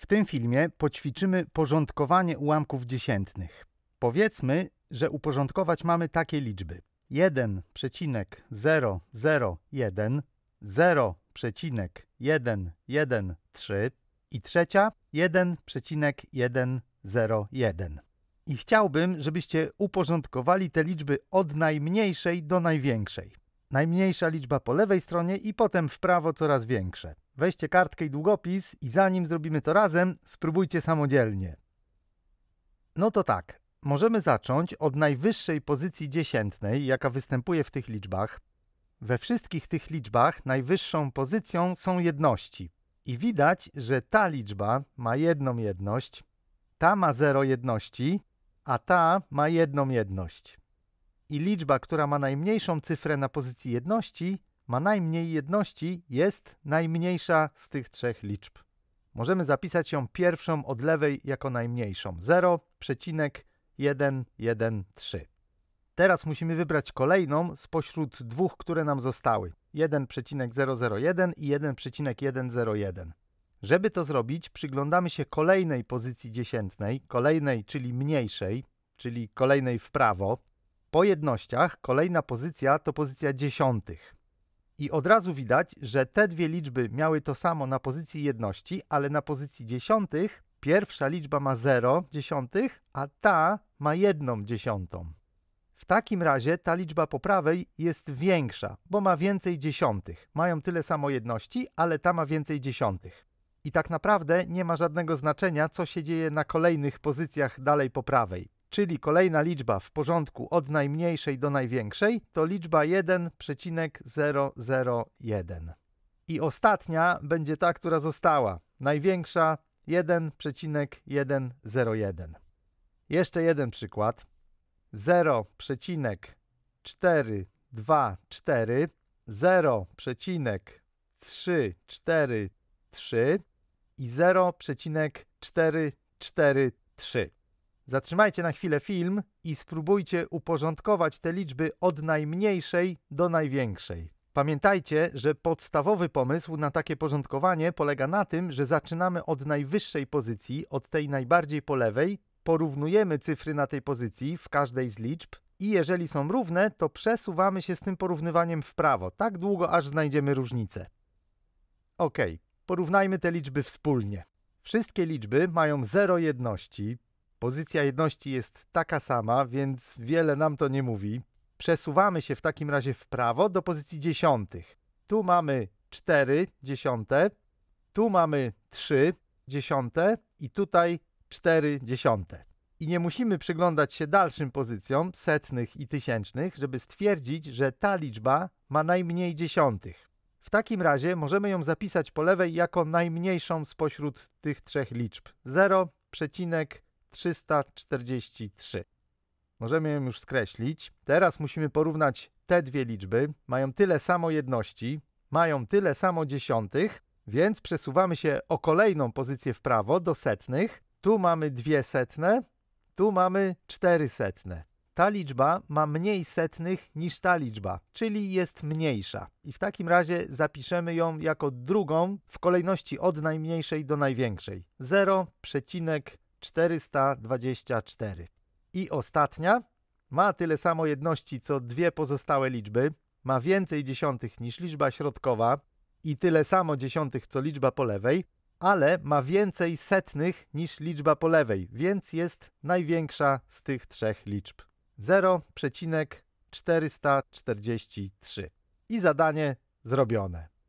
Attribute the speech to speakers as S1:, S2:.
S1: W tym filmie poćwiczymy porządkowanie ułamków dziesiętnych. Powiedzmy, że uporządkować mamy takie liczby. 1,001, 0,113 i trzecia 1,101. I chciałbym, żebyście uporządkowali te liczby od najmniejszej do największej. Najmniejsza liczba po lewej stronie i potem w prawo coraz większe. Weźcie kartkę i długopis i zanim zrobimy to razem, spróbujcie samodzielnie. No to tak, możemy zacząć od najwyższej pozycji dziesiętnej, jaka występuje w tych liczbach. We wszystkich tych liczbach najwyższą pozycją są jedności. I widać, że ta liczba ma jedną jedność, ta ma zero jedności, a ta ma jedną jedność i liczba, która ma najmniejszą cyfrę na pozycji jedności, ma najmniej jedności, jest najmniejsza z tych trzech liczb. Możemy zapisać ją pierwszą od lewej jako najmniejszą 0,113. Teraz musimy wybrać kolejną spośród dwóch, które nam zostały 1,001 i 1,101. Żeby to zrobić, przyglądamy się kolejnej pozycji dziesiętnej, kolejnej, czyli mniejszej, czyli kolejnej w prawo, po jednościach kolejna pozycja to pozycja dziesiątych. I od razu widać, że te dwie liczby miały to samo na pozycji jedności, ale na pozycji dziesiątych pierwsza liczba ma 0 dziesiątych, a ta ma jedną dziesiątą. W takim razie ta liczba po prawej jest większa, bo ma więcej dziesiątych. Mają tyle samo jedności, ale ta ma więcej dziesiątych. I tak naprawdę nie ma żadnego znaczenia, co się dzieje na kolejnych pozycjach dalej po prawej czyli kolejna liczba w porządku od najmniejszej do największej, to liczba 1,001. I ostatnia będzie ta, która została, największa 1,101. Jeszcze jeden przykład. 0,424, 0,343 i 0,443. Zatrzymajcie na chwilę film i spróbujcie uporządkować te liczby od najmniejszej do największej. Pamiętajcie, że podstawowy pomysł na takie porządkowanie polega na tym, że zaczynamy od najwyższej pozycji, od tej najbardziej po lewej, porównujemy cyfry na tej pozycji w każdej z liczb i jeżeli są równe, to przesuwamy się z tym porównywaniem w prawo, tak długo aż znajdziemy różnicę. Ok, porównajmy te liczby wspólnie. Wszystkie liczby mają 0 jedności, Pozycja jedności jest taka sama, więc wiele nam to nie mówi. Przesuwamy się w takim razie w prawo do pozycji dziesiątych. Tu mamy 4 dziesiąte, tu mamy 3 dziesiąte i tutaj 4 dziesiąte. I nie musimy przyglądać się dalszym pozycjom setnych i tysięcznych, żeby stwierdzić, że ta liczba ma najmniej dziesiątych. W takim razie możemy ją zapisać po lewej jako najmniejszą spośród tych trzech liczb. 0, przecinek 343. Możemy ją już skreślić. Teraz musimy porównać te dwie liczby. Mają tyle samo jedności, mają tyle samo dziesiątych, więc przesuwamy się o kolejną pozycję w prawo do setnych. Tu mamy dwie setne, tu mamy cztery setne. Ta liczba ma mniej setnych niż ta liczba, czyli jest mniejsza. I w takim razie zapiszemy ją jako drugą w kolejności od najmniejszej do największej. 0, 424. I ostatnia ma tyle samo jedności co dwie pozostałe liczby, ma więcej dziesiątych niż liczba środkowa i tyle samo dziesiątych co liczba po lewej, ale ma więcej setnych niż liczba po lewej, więc jest największa z tych trzech liczb. 0,443. I zadanie zrobione.